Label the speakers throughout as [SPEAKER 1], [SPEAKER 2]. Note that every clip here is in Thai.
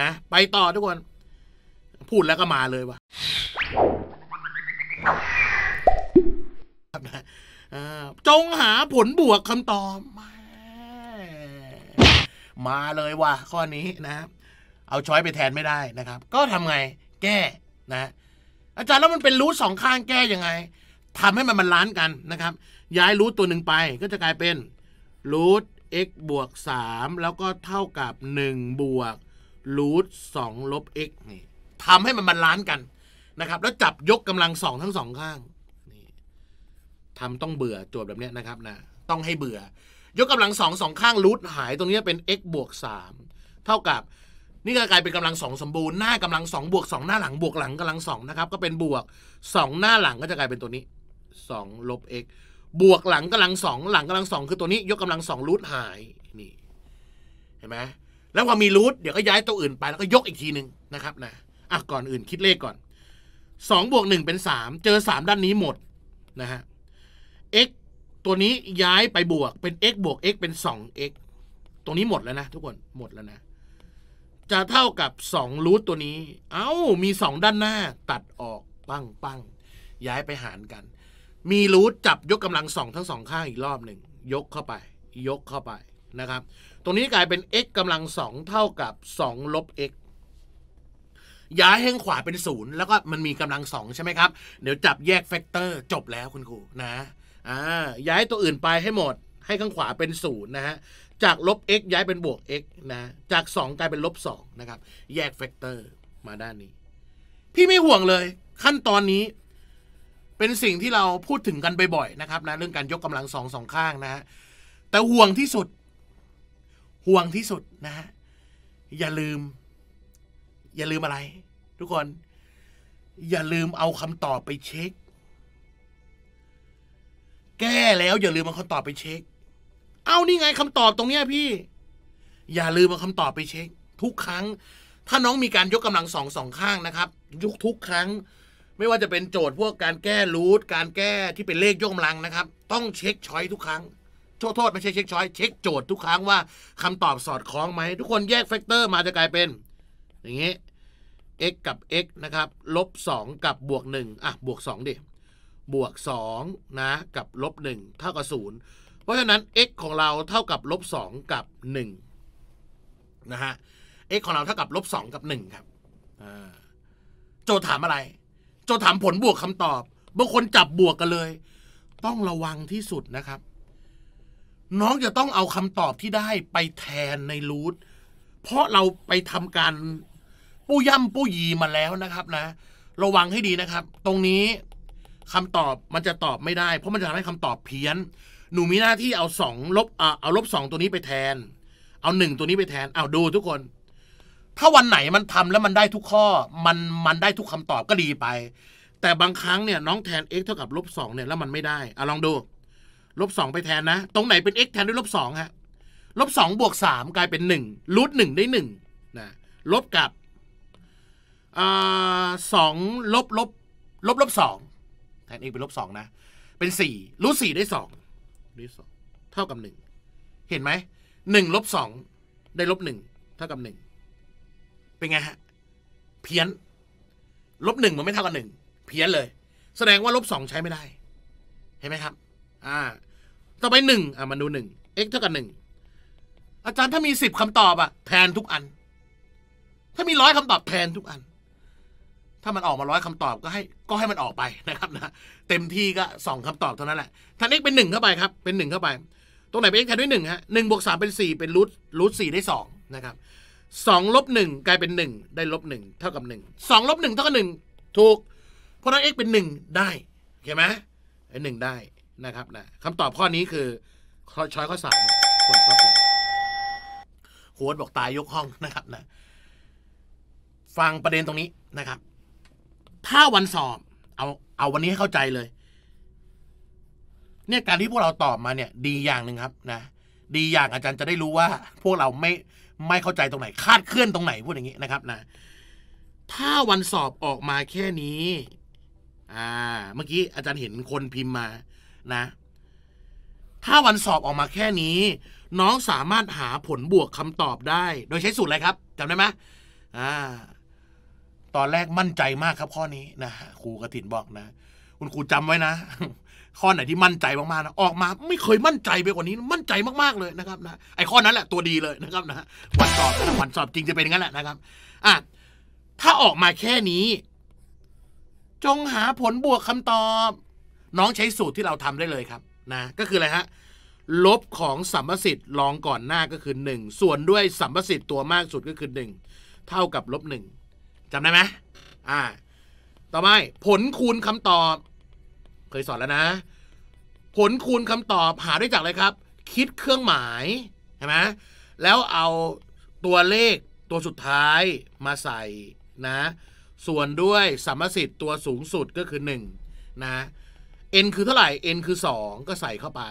[SPEAKER 1] นะไปต่อทุกคน พูดแล้วก็มาเลยว่ะจงหาผลบวกคำตอบมาเลยว่ะข้อนี้นะเอาช้อยไปแทนไม่ได้นะครับ ก็ทำไงแก้นะอาจารย์แล้วมันเป็นรูทสองข้างแก้ยังไงทำให้มันมันล้านกันนะครับ ย้ายรูทตัวหนึ่งไปก็จะกลายเป็นรูท x บวก 3 แล้วก็เท่ากับ 1 บวกรูทสองลบ x นี่ทำให้มันบาลานซ์กันนะครับ แล้วจับยกกำลังสองทั้งสองข้าง นี่ทำต้องเบื่อโจทย์แบบนี้นะครับนะต้องให้เบื่อ ยกกำลังสองสองข้างรูทหายตรงนี้เป็น x บวกสเท่ากับ นี่ก็กลายเป็นกำลังสองสมบูรณ์หน้ากำลังสองบวกสองหน้าหลังบวกหลังกำลังสองนะครับก็เป็นบวกสองหน้าหลังก็จะกลายเป็นตัวนี้สองลบ x บวกหลังกำลังสองหลังกำลังสองคือตัวนี้ยกกำลังสองรูทหาย นี่เห็นไหมแล้วพอมีรูทเดี๋ยวก็ย้ายตัวอื่นไปแล้วก็ยกอีกทีหนึ่งนะครับนะอ่ะก่อนอื่นคิดเลขก่อน2บวก1เป็น3 เจอ 3 ด้านนี้หมดนะฮะ x ตัวนี้ย้ายไปบวกเป็น x บวก x เป็น 2x ตรงนี้หมดแล้วนะทุกคนหมดแล้วนะจะเท่ากับ2รูทตัวนี้ เอา้ามี 2 ด้านหน้า ตัดออกปั้งปั้งย้ายไปหารกัน มีรูทจับยกกำลังสองทั้งสองข้างอีกรอบหนึ่งยกเข้าไป ยกเข้าไปนะครับตรงนี้กลายเป็น x กำลังสองเท่ากับ2ลบ x ย้ายแห่งขวาเป็นศูนย์แล้วก็มันมีกำลังสองใช่ไหมครับ เดี๋ยวจับแยกแฟกเตอร์จบแล้วคุณครูนะ อ่า ย้ายตัวอื่นไปให้หมด ให้ข้างขวาเป็นศูนย์นะฮะ จากลบ x ย้ายเป็นบวก x นะ จาก 2 กลายเป็นลบ2นะครับ แยกแฟกเตอร์มาด้านนี้ พี่ไม่ห่วงเลยขั้นตอนนี้เป็นสิ่งที่เราพูดถึงกันบ่อยๆนะครับนะเรื่องการยกกำลังสองสอง ข้างนะฮะ แต่ห่วงที่สุดห่วงที่สุดนะฮะอย่าลืม อย่าลืมอะไร ทุกคน อย่าลืมเอาคำตอบไปเช็ค แก้แล้วอย่าลืมเอาคำตอบไปเช็คเอานี่ไงคำตอบตรงเนี้ยพี่ อย่าลืมเอาคำตอบไปเช็คทุกครั้ง ถ้าน้องมีการยกกำลังสองสองข้างนะครับยกทุกครั้งไม่ว่าจะเป็นโจทย์พวกการแก้รูทการแก้ที่เป็นเลขยกกำลังนะครับ ต้องเช็คช้อยทุกครั้งโทษโทษไม่ใช่เช็คช้อยเช็คโจทย์ทุกครั้งว่าคำตอบสอดคล้องไหม ทุกคนแยกแฟกเตอร์มาจะกลายเป็น อย่างนี้ x กับ x นะครับลบ 2 กับบวก1อ่ะบวก2ดิบวก2นะกับลบ1เท่ากับ 0 เพราะฉะนั้น x ของเราเท่ากับ ลบ 2 กับ 1 นะฮะ x ของเราเท่ากับ ลบ 2 กับ 1 ครับโจทย์ถามอะไร โจทย์ถามผลบวกคำตอบบางคนจับบวกกันเลย ต้องระวังที่สุดนะครับน้องจะต้องเอาคำตอบที่ได้ไปแทนในรูท เพราะเราไปทำการปู้ย่ำปู้ยีมาแล้วนะครับนะ ระวังให้ดีนะครับ ตรงนี้คำตอบมันจะตอบไม่ได้ เพราะมันจะทำให้คำตอบเพี้ยน หนูมีหน้าที่เอาสองลบเอาลบสองตัวนี้ไปแทน เอาหนึ่งตัวนี้ไปแทนเอาดูทุกคน ถ้าวันไหนมันทำแล้วมันได้ทุกข้อมันมันได้ทุกคำตอบก็ดีไป แต่บางครั้งเนี่ยน้องแทน x เท่ากับลบสองเนี่ยแล้วมันไม่ได้อะลองดูลบสองไปแทนนะ ตรงไหนเป็น x แทนด้วยลบสองฮะลบสองบวกสามกลายเป็นหนึ่งรูทหนึ่งได้หนึ่งนะลบกับสองลบลบลบลบสองแทน x เป็นลบสองนะเป็นสี่รูทสี่ได้สองรูทสองเท่ากับหนึ่งเห็นไหมหนึ่งลบสองได้ลบหนึ่งเท่ากับหนึ่งเป็นไงฮะเพี้ยนลบหนึ่งมันไม่เท่ากับหนึ่งเพี้ยนเลย แสดงว่าลบสองใช้ไม่ได้ เห็นไหมครับอ่าต่อไปหนึ่งอ่ะมันดูหนึ่ง x เท่ากับหนึ่งอาจารย์ถ้ามีสิบคำตอบอ่ะแทนทุกอัน ถ้ามีร้อยคำตอบแทนทุกอัน ถ้ามันออกมาร้อยคำตอบก็ให้ก็ให้มันออกไปนะครับนะเต็มที่ก็สองคำตอบเท่านั้นแหละ ถ้น x เป็นหนึ่งเข้าไปครับเป็นหนึ่งเข้าไป ตรงไหนเป็น x แทนด้วยหนึ่งฮะหนึ่งบวกสามเป็นสี่เป็นรูทรูทสี่ได้สองนะครับสองลบหนึ่งกลายเป็นหนึ่งได้ลบหนึ่งเท่ากับหนึ่งสองลบหนึ่งเท่ากับหนึ่งถูก เพราะนั้น x เป็นหนึ่งได้เข้าไหมไอ้หนึ่งได้นะครับนะคำตอบข้อนี้คือช้อยข้อสามควรครบเลยโค้ดบอกตายยกห้องนะครับนะฟังประเด็นตรงนี้นะครับ ถ้าวันสอบ เอาเอาวันนี้ให้เข้าใจเลย เนี่ยการที่พวกเราตอบมาเนี่ย ดีอย่างหนึ่งครับ นะดีอย่างอาจารย์จะได้รู้ว่า พวกเราไม่ไม่เข้าใจตรงไหนคาดเคลื่อนตรงไหนพูดอย่างนี้นะครับนะถ้าวันสอบออกมาแค่นี้ อ่า เมื่อกี้อาจารย์เห็นคนพิมพ์มานะ ถ้าวันสอบออกมาแค่นี้ น้องสามารถหาผลบวกคำตอบได้ โดยใช้สูตรอะไรครับจำได้ไหมอ่า ตอนแรกมั่นใจมากครับ ข้อนี้นะครูกระถินบอกนะ คุณครูจำไว้นะ ข้อไหนที่มั่นใจมากๆนะออกมา ไม่เคยมั่นใจไปกว่านี้ มั่นใจมากๆเลยนะครับ นะไอ้ข้อนั้น แหละตัวดีเลยนะครับ นะ วันสอบวันสอบจริงจะเป็นงั้นแหละนะครับอ่ะถ้าออกมาแค่นี้ จงหาผลบวกคำตอบน้องใช้สูตรที่เราทำได้เลยครับนะก็คืออะไรฮะลบของสัมประสิทธิ์รองก่อนหน้าก็คือ 1 ส่วนด้วยสัมประสิทธิ์ตัวมากสุดก็คือ 1 เท่ากับลบหนึ่งจำได้ไหมอ่าต่อไปผลคูณคำตอบ เคยสอนแล้วนะ ผลคูณคำตอบหาได้จากอะไรครับ คิดเครื่องหมายใช่ไหมแล้วเอาตัวเลขตัวสุดท้ายมาใส่นะ ส่วนด้วยสัมประสิทธิ์ตัวสูงสุดก็คือ 1 นะ n คือเท่าไหร่ n คือ 2 ก็ใส่เข้าไป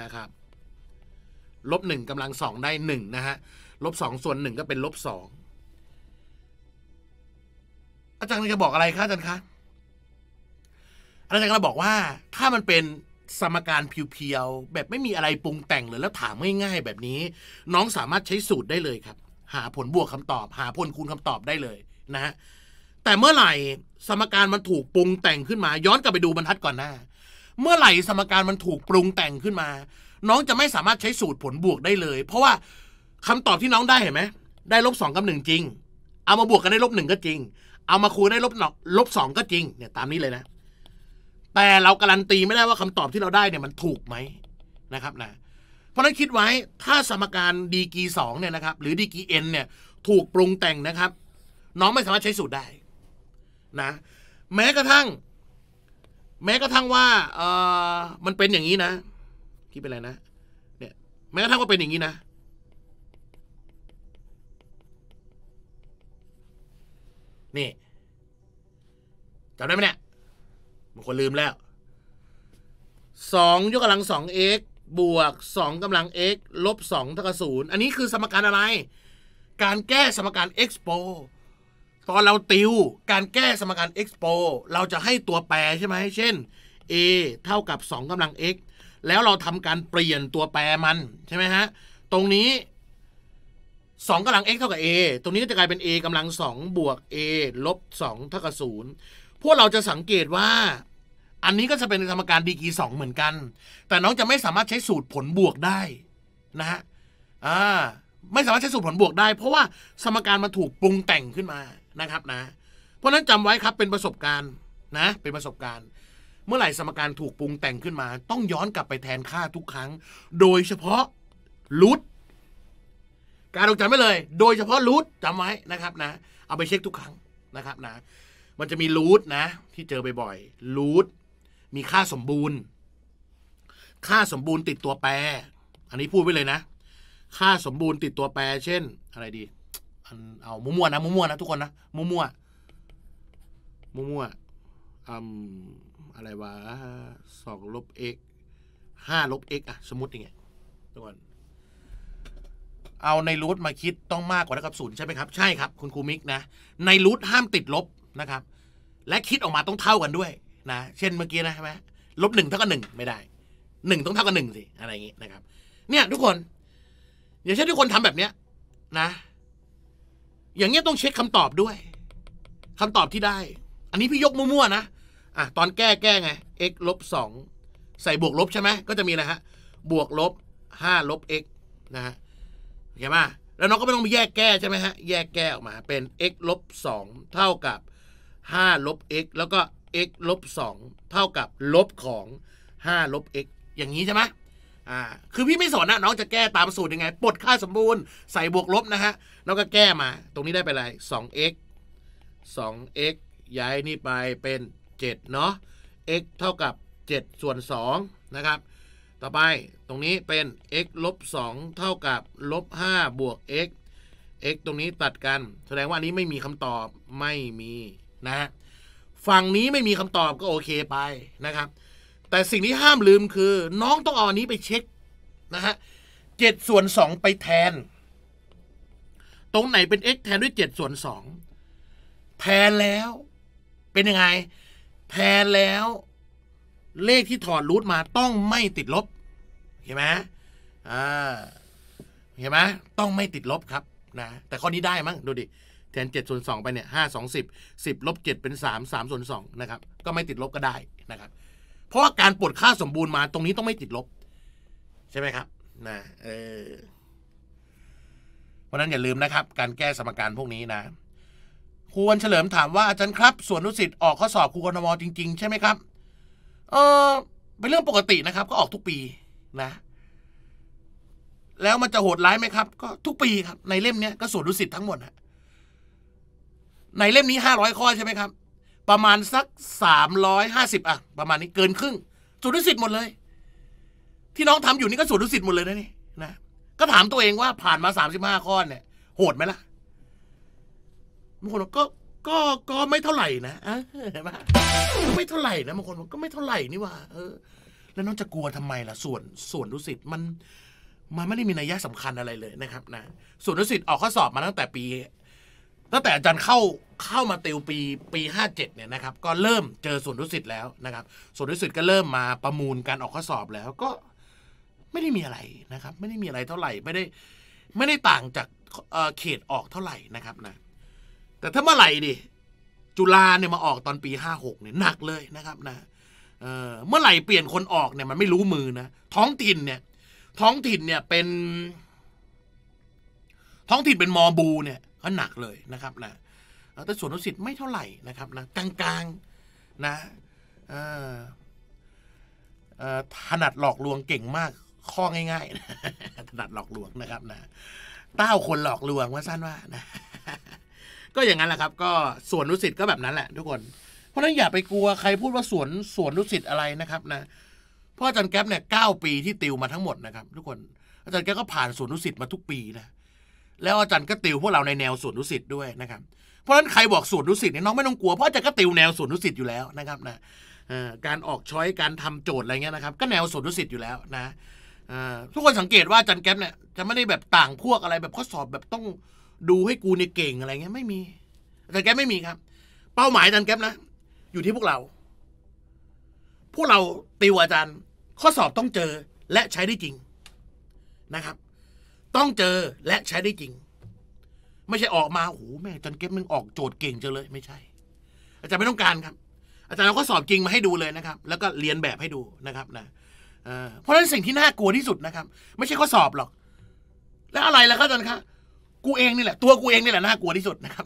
[SPEAKER 1] นะครับลบ1กำลังสองได้ 1 นะฮะลบ2ส่วน 1ก็เป็นลบ2อาจารย์จะบอกอะไรคะอาจารย์คะอาจารย์ก็บอกว่า ถ้ามันเป็นสมการเพียวๆ แบบไม่มีอะไรปรุงแต่งเลย แล้วถามง่ายๆ แบบนี้ น้องสามารถใช้สูตรได้เลยครับ หาผลบวกคำตอบ หาผลคูณคำตอบได้เลยนะฮะแต่เมื่อไหร่สมการมันถูกปรุงแต่งขึ้นมา ย้อนกลับไปดูบรรทัดก่อนหน้า เมื่อไหร่สมการมันถูกปรุงแต่งขึ้นมา น้องจะไม่สามารถใช้สูตรผลบวกได้เลย เพราะว่าคำตอบที่น้องได้เห็นไหมได้ลบสองกับหนึ่งจริงเอามาบวกกันได้ลบหนึ่งก็จริง เอามาคูณได้ลบหนอกลบสองก็จริง เนี่ย ตามนี้เลยนะแต่เราการันตีไม่ได้ว่าคำตอบที่เราได้เนี่ยมันถูกไหมนะครับนะเพราะนั้นคิดไว้ถ้าสมการดีกีสองเนี่ยนะครับหรือดีกีเอ็นเนี่ยถูกปรุงแต่งนะครับ น้องไม่สามารถใช้สูตรได้นะ แม้กระทั่ง แม้กระทั่งว่า เออมันเป็นอย่างนี้นะคิดเป็นอะไรนะ เนี่ย แม้กระทั่งว่าเป็นอย่างนี้นะนี่จำได้ไหมเนี่ยบางคนลืมแล้วสองยกกำลังสองเอ็กบวกสองกำลัง x ลบสองเท่ากับศูนย์อันนี้คือสมการอะไร การแก้สมการ x โปตอนเราติวการแก้สมการ x โ o เราจะให้ตัวแปรใช่ไหมเช่น a เท่ากับ2กำลัง x แล้วเราทำการเปลี่ยนตัวแปรมันใช่ไหมฮะ ตรงนี้2กำลัง x เท่ากับ a ตรงนี้ก็จะกลายเป็น a กำลัง2บวก a ลบ2เท่ากับ0พวกเราจะสังเกตว่า อันนี้ก็จะเป็นสมการดีกีสองเหมือนกัน แต่น้องจะไม่สามารถใช้สูตรผลบวกได้นะฮะ อ่าไม่สามารถใช้สูตรผลบวกได้ เพราะว่าสมการมันถูกปรุงแต่งขึ้นมานะครับนะเพราะนั้นจำไว้ครับเป็นประสบการณ์นะเป็นประสบการณ์ เมื่อไหร่สมการถูกปรุงแต่งขึ้นมา ต้องย้อนกลับไปแทนค่าทุกครั้ง โดยเฉพาะรูทการจำไว้เลย โดยเฉพาะรูทจำไว้นะครับนะเอาไปเช็คทุกครั้งนะครับนะมันจะมีรูทนะที่เจอบ่อยๆรูทมีค่าสมบูรณ์ ค่าสมบูรณ์ติดตัวแปร อันนี้พูดไว้เลยนะ ค่าสมบูรณ์ติดตัวแปรเช่น อะไรดีอันเอามั่วๆนะมั่วๆนะ ทุกคนนะมั่วๆมั่วๆอืมอะไรวะสองลบเอกห้าลบเอก่ะสมมติอย่างเงี้ยทุกคน เอาในรูทมาคิดต้องมากกว่าเท่ากับศูนย์ใช่ไหมครับใช่ครับคุณครูมิกนะ ในรูทห้ามติดลบนะครับ และคิดออกมาต้องเท่ากันด้วยนะ เช่นเมื่อกี้นะใช่ไหมลบหนึ่งเท่ากับหนึ่งไม่ได้หนึ่งต้องเท่ากับหนึ่งสิอะไรอย่างงี้นะครับ เนี่ยทุกคนอย่างเช่นทุกคนทำแบบเนี้ย นะอย่างเงี้ยต้องเช็คคำตอบด้วย คำตอบที่ได้ อันนี้พี่ยกมั่วๆนะอ่ะตอนแก้แก้ไง x ลบสองใส่บวกลบใช่ไหมก็จะมีนะฮะบวกลบห้าลบ x นะฮะเข็นไหมแล้วน้องก็ไม่ต้องแยกแก้ใช่ไหมฮะแยกแก้ออกมาเป็น x ลบสองเท่ากับห้าลบ x แล้วก็ x ลบสองเท่ากับลบของห้าลบ x อย่างนี้ใช่ไหมอ่าคือพี่ไม่สอนนะน้องจะแก้ตามสูตรยังไงปลดค่าสมบูรณ์ใส่บวกลบนะฮะแล้วก็แก้มา ตรงนี้ได้ไปอะไร 2x 2x ย้ายนี่ไปเป็น 7 เนาะ x เท่ากับ 7 ส่วน 2 นะครับ ต่อไปตรงนี้เป็น x ลบ 2 เท่ากับลบ 5 บวก x x ตรงนี้ตัดกัน แสดงว่าอันนี้ไม่มีคำตอบไม่มีนะฮะฝั่งนี้ไม่มีคำตอบก็โอเคไปนะครับแต่สิ่งที่ห้ามลืมคือ น้องต้องเอาอันนี้ไปเช็คนะฮะเจ็ดส่วนสองไปแทน ตรงไหนเป็น x แทนด้วยเจ็ดส่วนสองแทนแล้ว เป็นยังไง แทนแล้ว เลขที่ถอดรูทมาต้องไม่ติดลบเห็นไหมอ่าเห็นไหมต้องไม่ติดลบครับนะแต่ข้อนี้ได้มั้งดูดิแทนเจ็ดส่วนสองไปเนี่ยห้าสองสิบสิบลบเจ็ดเป็นสามสามส่วนสองนะครับ ก็ไม่ติดลบก็ได้นะครับเพราะการปลดค่าสมบูรณ์มาตรงนี้ต้องไม่ติดลบ ใช่ไหมครับ นะเออเพราะนั้นอย่าลืมนะครับ การแก้สมการพวกนี้นะครูวรเฉลิมถามว่าอาจารย์ครับ ส่วนนุสิตออกข้อสอบครูกรทมจริง ๆ ใช่ไหมครับเออเป็นเรื่องปกตินะครับก็ออกทุกปีนะ แล้วมันจะโหดร้ายไหมครับ ก็ทุกปีครับในเล่มเนี้ยก็ส่วนนุสิตทั้งหมดฮะในเล่มนี้ห้าร้อยข้อใช่ไหมครับประมาณสัก 350อ่ะประมาณนี้เกินครึ่งสูตรดุสิ์หมดเลยที่น้องทำอยู่นี่ก็สูตรดุสิ์หมดเลยนะนี่นะก็ถามตัวเองว่า ผ่านมา35ข้อเนี่ยโหดไหมล่ะบางคนก็ก็ก็ไม่เท่าไหร่นะเห็นไหมไม่เท่าไหร่นะบางคนก็ไม่เท่าไหร่นี่ว่าเออแล้วน้องจะกลัวทำไมล่ะส่วนส่วนรู้สิทธิ์มันมันไม่ได้มีนัยยะสำคัญอะไรเลยนะครับนะส่วนรู้สิทธิ์ออกข้อสอบมาตั้งแต่ปีตั้งแต่อาจารย์เข้าเข้ามาติวปี ปี57เนี่ยนะครับ ก็เริ่มเจอส่วนรุสิ์แล้วนะครับ ส่วนรุสิ์ก็เริ่มมาประมูลการออกข้อสอบแล้วก็ ไม่ได้มีอะไรนะครับ ไม่ได้มีอะไรเท่าไหร่ ไม่ได้ ไม่ได้ต่างจากเขตออกเท่าไหร่นะครับนะแต่ถ้าเมื่อไหร่ดิจุฬาเนี่ยมาออกตอนปี56เนี่ยหนักเลยนะครับนะเเมื่อไหร่เปลี่ยนคนออกเนี่ยมันไม่รู้มือนะท้องถิ่นเนี่ย ท้องถิ่นเนี่ยเป็น ท้องถิ่นเป็นมอบูเนี่ยก็หนักเลยนะครับนะแต่ส่วนอนุสิทธิ์ไม่เท่าไหร่นะครับนะกลางๆนะถนัดหลอกลวงเก่งมาก ข้อง่าย ๆ ถนัดหลอกลวงนะครับนะเต้าคนหลอกลวงว่าสั้นว่า นะ ก็อย่างนั้นแหละครับก็ส่วนนุสิตก็แบบนั้นแหละทุกคนเพราะนั้นอย่าไปกลัวใครพูดว่าสวนสวนนุสิตอะไรนะครับ นะพ่ออาจารย์แก๊ปเนี่ยเก้าปีที่ติวมาทั้งหมดนะครับ ทุกคน อาจารย์แกก็ผ่านสวนนุสิตมาทุกปีนะแล้วอาจารย์ก็ติวพวกเราในแนวสวนรดุสิตด้วยนะครับ เพราะฉะนั้นใครบอกสวนรดุสิตเนี่ยน้องไม่ต้องกลัว เพราะอาจารย์ก็ติวแนวสวนรดุสิตอยู่แล้วนะครับ นะการออกช้อยการทำโจทย์อะไรเงี้ยนะครับก็แนวสวนรดุสิตอยู่แล้ว นะทุกคนสังเกตว่าอาจารย์แก๊ปเนี่ยจะไม่ได้แบบต่างพวกอะไรแบบข้อสอบแบบต้องดูให้กูในเก่งอะไร เงี้ยไม่มีอาจารย์แก๊ปไม่มีครับ เป้าหมายอาจารย์แก๊ปนะอยู่ที่พวกเรา พวกเราติวอาจารย์ ข้อสอบต้องเจอและใช้ได้จริงนะครับต้องเจอและใช้ได้จริง ไม่ใช่ออกมาโอ้โหแม่จันเก็บมึงออกโจทย์เก่งจังเลย ไม่ใช่ อาจารย์ไม่ต้องการครับ อาจารย์เราก็สอบจริงมาให้ดูเลยนะครับ แล้วก็เรียนแบบให้ดูนะครับ นะเพราะฉะนั้นสิ่งที่น่ากลัวที่สุดนะครับ ไม่ใช่ข้อสอบหรอก แล้วอะไรล่ะครับอาจารย์คะกูเองนี่แหละตัวกูเองนี่แหละน่ากลัวที่สุดนะครับ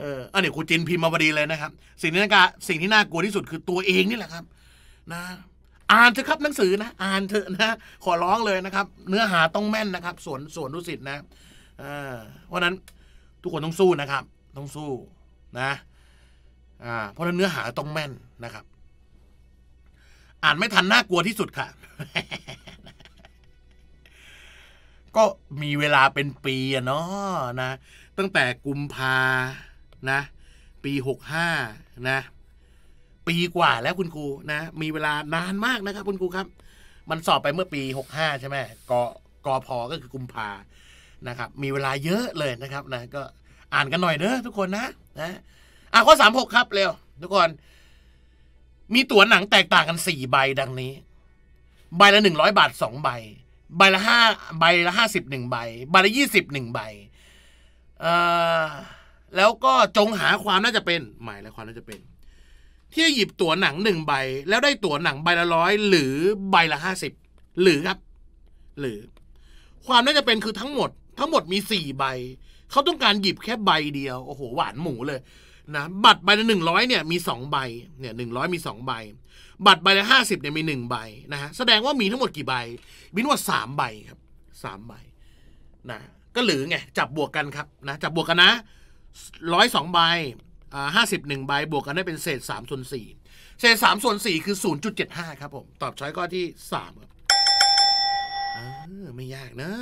[SPEAKER 1] เอออันนี้ครูจินพิมพ์มาพอดีเลยนะครับ สิ่งที่น่ากสิ่งที่น่ากลัวที่สุดคือตัวเองนี่แหละครับ นะอ่านเถอะครับหนังสือนะอ่านเถอะนะขอร้องเลยนะครับ เนื้อหาต้องแม่นนะครับส่วนส่วนรู้สิทธ์นะเพราะนั้น ทุกคนต้องสู้นะครับต้องสู้นะเพราะนั้นเนื้อหาต้องแม่นนะครับ อ่านไม่ทันน่ากลัวที่สุดค่ะ ก็มีเวลาเป็นปีอะเนาะนะตั้งแต่กุมภานะ ปีหกห้านะปีกว่าแล้วคุณครูนะ มีเวลานานมากนะครับคุณครูครับ มันสอบไปเมื่อปี65 ใช่ไหมกกพก็คือกุมภา นะครับ มีเวลาเยอะเลยนะครับนะ ก็อ่านกันหน่อยเด้อทุกคนนะนะ อ่ะ ข้อหกครับเร็ว ทุกคน มีตั๋วหนังแตกต่างกันสี่ใบดังนี้ ใบละหนึ่งร้อยบาทสองใบ ใบละห้าใบละหห้าสิบนึ่งใบใบละยี่สิบหนึ่งใบอแล้วก็จงหาความน่าจะเป็นหมายและความน่าจะเป็นที่จะหยิบตั๋วหนังหนึ่งใบ แล้วได้ตั๋วหนังใบละร้อยหรือใบละห้าสิบหรือครับ หรือ ความน่าจะเป็นคือทั้งหมดทั้งหมดมีสี่ใบเขาต้องการหยิบแค่ใบเดียวโอ้โหหวานหมูเลยนะบัตรใบละหนึ่งร้อยเนี่ยมีสองใบเนี่ยหนึ่งร้อยมีสองใบ บัตรใบละห้าสิบเนี่ยมีหนึ่งใบนะฮะแสดงว่ามีทั้งหมดกี่ใบมีทั้งหมดสามใบครับสามใบนะก็หรือไงจับบวกกันครับนะจับบวกกันนะร้อยสองใบห้าสิบหนึ่งใบบวกกันได้เป็นเศษสามส่วนสี่เศษสามส่วนสี่คือศูนย์จุดเจ็ดห้าครับผม ตอบช้อยข้อที่สามครับไม่ยากนะ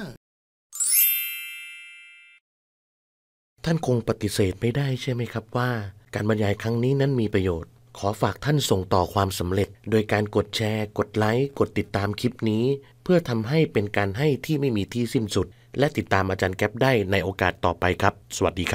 [SPEAKER 1] ท่านคงปฏิเสธไม่ได้ใช่ไหมครับว่า การบรรยายครั้งนี้นั้นมีประโยชน์ ขอฝากท่านส่งต่อความสำเร็จ โดยการกดแชร์ กดไลค์ กดติดตามคลิปนี้ เพื่อทำให้เป็นการให้ที่ไม่มีที่สิ้นสุด และติดตามอาจารย์แก๊ปได้ในโอกาสต่อไปครับ สวัสดีครับ